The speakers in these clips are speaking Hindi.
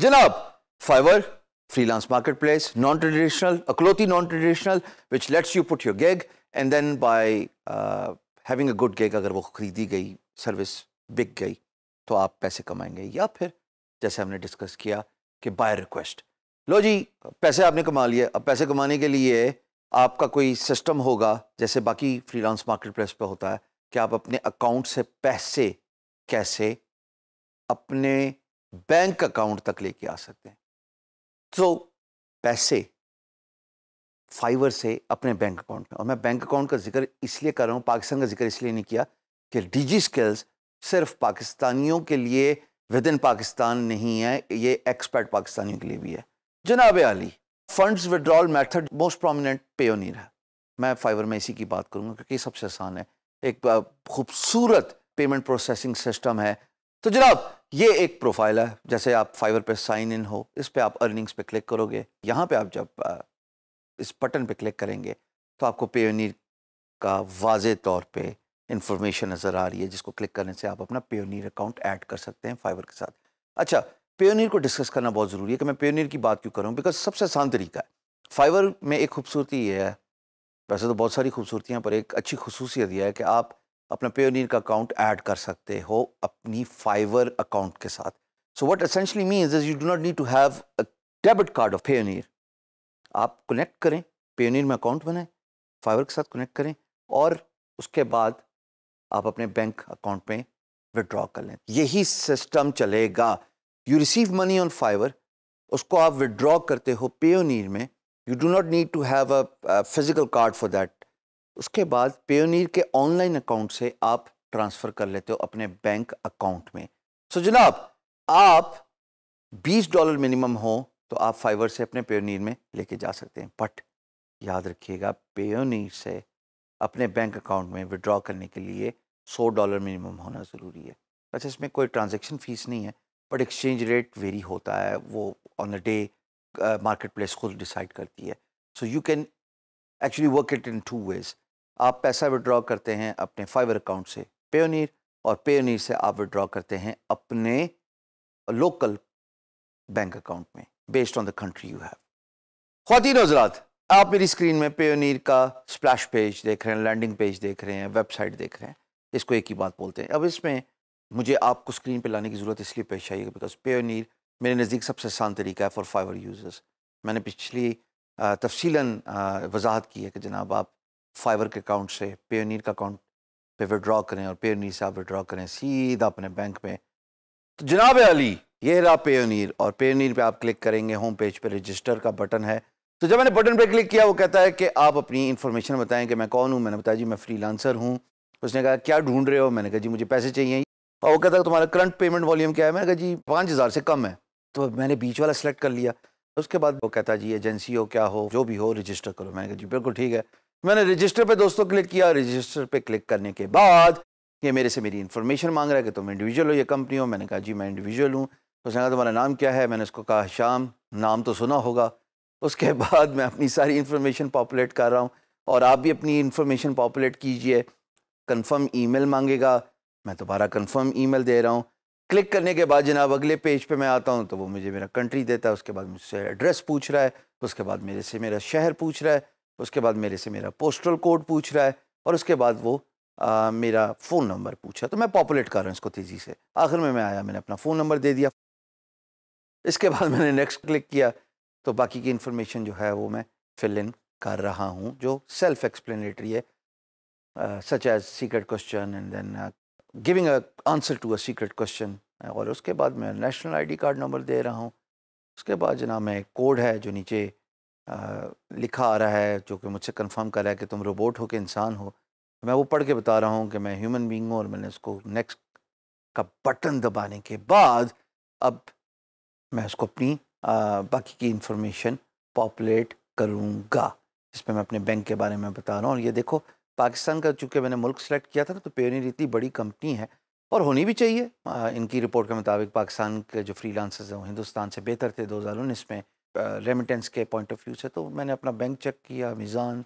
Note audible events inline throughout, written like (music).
जनाब Fiverr freelance market place non traditional अकलौती non traditional which lets you put your gig and then by having a good gig अगर वो खरीदी गई, सर्विस बिक गई, तो आप पैसे कमाएंगे या फिर जैसे हमने डिस्कस किया कि बाय रिक्वेस्ट लो जी पैसे आपने कमा लिए अब पैसे कमाने के लिए आपका कोई सिस्टम होगा जैसे बाकी फ्रीलांस मार्केट प्लेस पर होता है कि आप अपने अकाउंट से पैसे कैसे अपने बैंक अकाउंट तक लेके आ सकते हैं तो पैसे फाइवर से अपने बैंक अकाउंट में और मैं बैंक अकाउंट का जिक्र इसलिए कर रहा हूँ पाकिस्तान का जिक्र इसलिए नहीं किया कि डिजी स्किल्स सिर्फ पाकिस्तानियों के लिए विद इन पाकिस्तान नहीं है ये एक्सपर्ट पाकिस्तानियों के लिए भी है जनाब अली funds withdrawal method most prominent Payoneer है मैं फाइवर में इसी की बात करूँगा क्योंकि सबसे आसान है एक खूबसूरत पेमेंट प्रोसेसिंग सिस्टम है तो जनाब ये एक प्रोफाइल है जैसे आप फाइवर पे साइन इन हो इस पर आप अर्निंग्स पे क्लिक करोगे यहाँ पे आप जब इस बटन पे क्लिक करेंगे तो आपको पे का वाज तौर पे इंफॉर्मेशन नज़र आ रही है जिसको क्लिक करने से आप अपना पे अकाउंट ऐड कर सकते हैं फाइवर के साथ अच्छा पे को डिस्कस करना बहुत ज़रूरी है कि मैं पे की बात क्यों करूँ बिकॉज सबसे आसान तरीका है फाइवर में एक खूबसूरती ये है वैसे तो बहुत सारी खूबसूरतियाँ पर एक अच्छी खसूसियत यह है कि आप अपना पेयोनियर का अकाउंट ऐड कर सकते हो अपनी फाइवर अकाउंट के साथ so what essentially means is you do not need to have a debit card of Payoneer आप कनेक्ट करें पेयोनियर में अकाउंट बनाएं फाइवर के साथ कनेक्ट करें और उसके बाद आप अपने बैंक अकाउंट में विड्रॉ कर लें यही सिस्टम चलेगा you receive money on Fiverr उसको आप विड्रॉ करते हो पेयोनियर में you do not need to have a physical card for that उसके बाद पेयोनर के ऑनलाइन अकाउंट से आप ट्रांसफ़र कर लेते हो अपने बैंक अकाउंट में सो so, जनाब आप 20 डॉलर मिनिमम हो तो आप फाइवर से अपने पेयोनर में लेके जा सकते हैं बट याद रखिएगा पेयोनर से अपने बैंक अकाउंट में विड्रॉ करने के लिए 100 डॉलर मिनिमम होना ज़रूरी है अच्छा इसमें कोई ट्रांजेक्शन फ़ीस नहीं है बट एक्सचेंज रेट वेरी होता है वो on a day market place खुद डिसाइड करती है so you can actually work it in two ways आप पैसा विड्रॉ करते हैं अपने फाइवर अकाउंट से पेयोनीर और पेयोनीर से आप विड्रॉ करते हैं अपने लोकल बैंक अकाउंट में based on the country you have खातिन हजरात आप मेरी स्क्रीन में पेयनर का स्प्लैश पेज देख रहे हैं लैंडिंग पेज देख रहे हैं वेबसाइट देख रहे हैं इसको एक ही बात बोलते हैं अब इसमें मुझे आपको स्क्रीन पे लाने की ज़रूरत इसलिए पेश आई है बिकॉज पेयोनीर मेरे नज़दीक सबसे आसान तरीका है फॉर फाइवर यूज़र्स मैंने पिछली तफसीला वजाहत की है कि जनाब आप फाइवर के अकाउंट से नीर का अकाउंट पे विड्रॉ करें और नीर से आप विड्रॉ करें सीधा अपने बैंक में तो जनाब अली ये रहा नीर और नीर पर आप क्लिक करेंगे होम पेज पे रजिस्टर का बटन है तो जब मैंने बटन पर क्लिक किया वो कहता है कि आप अपनी इन्फॉर्मेशन बताएं कि मैं कौन हूँ मैंने बताया जी मैं फ्री लांसर हूँ उसने कहा क्या ढूंढ रहे हो मैंने कहा जी मुझे पैसे चाहिए और वो कहता है तुम्हारा करंट पेमेंट वॉल्यूम क्या है मैंने कहा जी पाँच हज़ार से कम है तो मैंने बीच वाला सेलेक्ट कर लिया उसके बाद वो कहता जी एजेंसी हो क्या हो जो भी हो रजिस्टर करो मैंने कहा जी बिल्कुल ठीक है मैंने रजिस्टर पे दोस्तों क्लिक किया रजिस्टर पे क्लिक करने के बाद ये मेरे से मेरी इन्फॉर्मेशन मांग रहा है कि तुम इंडिविजुअल हो या कंपनी हो मैंने कहा जी मैं इंडिविजुअल हूँ तो उसने कहा तुम्हारा नाम क्या है मैंने उसको कहा शाम नाम तो सुना होगा उसके (laughs) बाद मैं अपनी सारी इन्फॉर्मेशन पॉपुलेट कर रहा हूँ और आप भी अपनी इन्फॉर्मेशन पॉपुलेट कीजिए कन्फर्म मेल मांगेगा मैं दोबारा कन्फर्म मेल दे रहा हूँ क्लिक करने के बाद जनाब अगले पेज पे मैं आता हूँ तो वो मुझे मेरा कंट्री देता है उसके बाद मुझसे एड्रेस पूछ रहा है उसके बाद मेरे से मेरा शहर पूछ रहा है उसके बाद मेरे से मेरा पोस्टल कोड पूछ रहा है और उसके बाद वो आ, मेरा फ़ोन नंबर पूछा तो मैं पॉपुलेट कर रहा हूँ इसको तेज़ी से आखिर में मैं आया मैंने अपना फ़ोन नंबर दे दिया इसके बाद मैंने नेक्स्ट क्लिक किया तो बाकी की इन्फॉर्मेशन जो है वो मैं फिल इन कर रहा हूँ जो सेल्फ एक्सप्लेनेटरी है such as secret question and then giving a answer to a secret question और उसके बाद मैं नेशनल आईडी कार्ड नंबर दे रहा हूँ उसके बाद जनाब मैं कोड है जो नीचे आ, लिखा आ रहा है जो कि मुझसे कंफर्म कर रहा है कि तुम रोबोट हो कि इंसान हो मैं वो पढ़ के बता रहा हूँ कि मैं ह्यूमन बींग हूँ और मैंने उसको नेक्स्ट का बटन दबाने के बाद अब मैं उसको अपनी आ, बाकी की इंफॉर्मेशन पॉपुलेट करूँगा जिसमें मैं अपने बैंक के बारे में बता रहा हूँ और ये देखो पाकिस्तान का चूँकि मैंने मुल्क सेलेक्ट किया था तो पेनीर इतनी बड़ी कंपनी है और होनी भी चाहिए इनकी रिपोर्ट के मुताबिक पाकिस्तान के जो फ्री लांसर्स हैं वो हिंदुस्तान से बेहतर थे दो हज़ार उन्नीस में रेमिटेंस के पॉइंट ऑफ व्यू से तो मैंने अपना बैंक चेक किया मिज़ान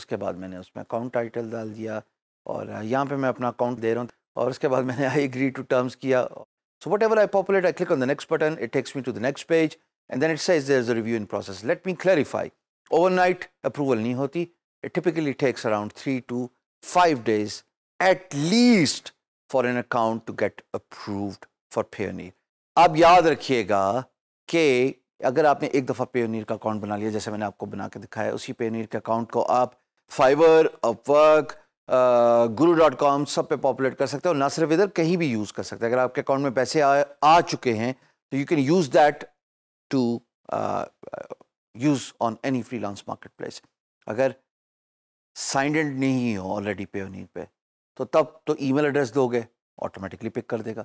उसके बाद मैंने उसमें अकाउंट टाइटल डाल दिया और यहाँ पे मैं अपना अकाउंट दे रहा हूँ और उसके बाद मैंने आई एग्री टू टर्म्स किया so whatever I populate I click on the next button it takes me to the next page and then it is a review in process let me clarify over approval नहीं होती it typically takes around three to five days at least for an account to get approved for Payoneer. Now, याद रखिएगा कि अगर आपने एक दफा Payoneer का account बना लिया, जैसे मैंने आपको बना के दिखाया, उसी Payoneer के account को आप Fiverr, Upwork, Guru.com सब पे populate कर सकते हैं और ना सिर्फ इधर कहीं भी use कर सकते हैं। अगर आपके account में पैसे आ, चुके हैं, तो you can use that to use on any freelance marketplace. अगर साइंड इन नहीं हो ऑलरेडी नहीं पे तो तब तो ईमेल एड्रेस दोगे ऑटोमेटिकली पिक कर देगा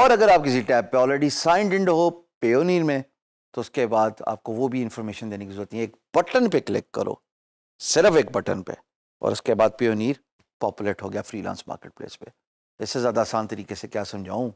और अगर आप किसी टैब पे ऑलरेडी साइंड इन हो पेयोनीर में तो उसके बाद आपको वो भी इंफॉर्मेशन देने की जरूरत नहीं है एक बटन पे क्लिक करो सिर्फ एक बटन पे और उसके बाद पेयोनीर पॉपुलेट हो गया फ्रीलांस प्लेस पे इससे ज़्यादा आसान तरीके से क्या समझाऊँ